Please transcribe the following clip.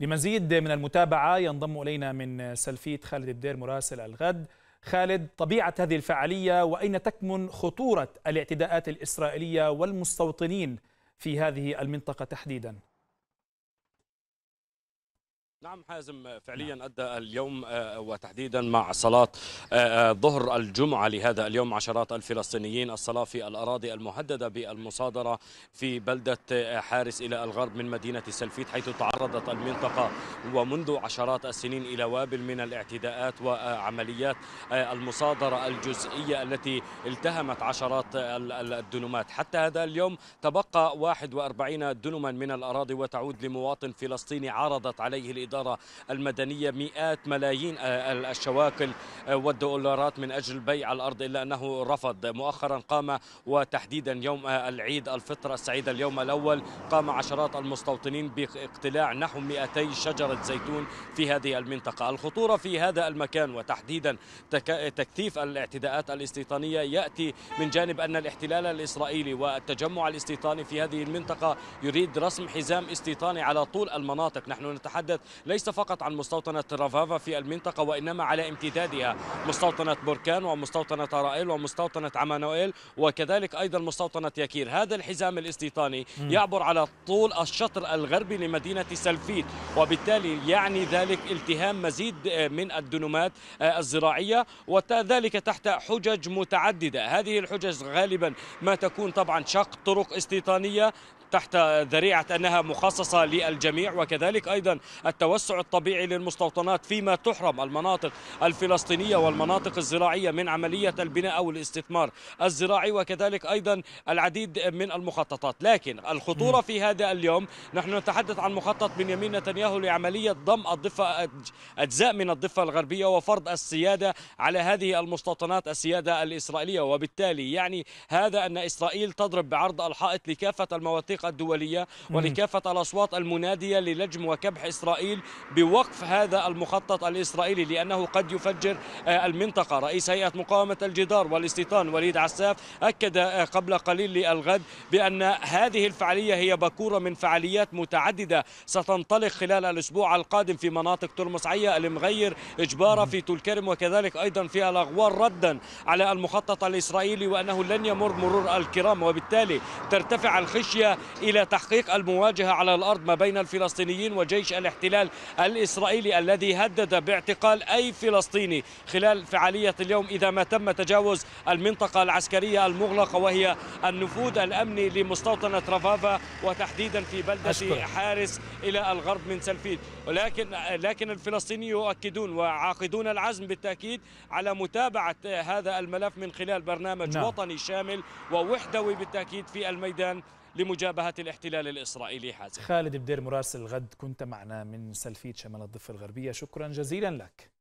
لمزيد من المتابعة ينضم إلينا من سلفيت خالد الدير مراسل الغد خالد طبيعة هذه الفعالية وأين تكمن خطورة الاعتداءات الإسرائيلية والمستوطنين في هذه المنطقة تحديداً نعم حازم فعليا نعم. أدى اليوم آه، وتحديدا مع صلاة آه، آه، ظهر الجمعة لهذا اليوم عشرات الفلسطينيين الصلاة في الأراضي المهددة بالمصادرة في بلدة حارس إلى الغرب من مدينة سلفيت حيث تعرضت المنطقة ومنذ عشرات السنين إلى وابل من الاعتداءات وعمليات المصادرة الجزئية التي التهمت عشرات الدنومات حتى هذا اليوم تبقى 41 دنما من الأراضي وتعود لمواطن فلسطيني عرضت عليه الإدارة المدنية مئات ملايين آه، الشواكل آه، والدولارات من أجل بيع الأرض إلا أنه رفض مؤخرا قام وتحديدا يوم آه، العيد الفطر السعيد اليوم الأول قام عشرات المستوطنين باقتلاع نحو 200 شجرة زيتون في هذه المنطقة الخطورة في هذا المكان وتحديدا تكثيف الاعتداءات الاستيطانية يأتي من جانب أن الاحتلال الإسرائيلي والتجمع الاستيطاني في هذه المنطقة يريد رسم حزام استيطاني على طول المناطق نحن نتحدث ليس فقط عن مستوطنة رافافا في المنطقة وإنما على امتدادها مستوطنة بركان ومستوطنة رائل ومستوطنة عمانوئيل وكذلك أيضا مستوطنة يكير هذا الحزام الاستيطاني يعبر على طول الشطر الغربي لمدينة سلفيت وبالتالي يعني ذلك التهام مزيد من الدنومات الزراعية وذلك تحت حجج متعددة هذه الحجج غالبا ما تكون طبعا شق طرق استيطانية تحت ذريعة أنها مخصصة للجميع وكذلك أيضا التو... التوسع الطبيعي للمستوطنات فيما تحرم المناطق الفلسطينية والمناطق الزراعية من عملية البناء أو الاستثمار الزراعي وكذلك أيضا العديد من المخططات لكن الخطورة في هذا اليوم نحن نتحدث عن مخطط بنيامين نتنياهو لعملية ضم الضفة أجزاء من الضفة الغربية وفرض السيادة على هذه المستوطنات السيادة الإسرائيلية وبالتالي يعني هذا أن إسرائيل تضرب بعرض الحائط لكافة المواثيق الدولية ولكافة الأصوات المنادية للجم وكبح إسرائيل إسرائيل بوقف هذا المخطط الإسرائيلي لأنه قد يفجر آه، المنطقة رئيس هيئة مقاومة الجدار والاستيطان وليد عساف أكد آه، قبل قليل للغد بأن هذه الفعالية هي باكورة من فعاليات متعددة ستنطلق خلال الأسبوع القادم في مناطق ترمسعية المغير إجبارة في تلكرم وكذلك أيضا في الأغوار ردا على المخطط الإسرائيلي وأنه لن يمر مرور الكرام وبالتالي ترتفع الخشية إلى تحقيق المواجهة على الأرض ما بين الفلسطينيين وجيش الاحتلال الاحتلال الإسرائيلي الذي هدد باعتقال أي فلسطيني خلال فعالية اليوم إذا ما تم تجاوز المنطقة العسكرية المغلقة وهي النفوذ الأمني لمستوطنة رفافا وتحديدا في بلدة أشكر. حارس إلى الغرب من سلفيد ولكن لكن الفلسطينيين يؤكدون وعاقدون العزم بالتأكيد على متابعة هذا الملف من خلال برنامج نعم. وطني شامل ووحدوي بالتأكيد في الميدان لمجابهة الاحتلال الإسرائيلي حازم خالد بدير مراسل الغد كنت معنا من سلفية شمال الضفة الغربية شكرا جزيلا لك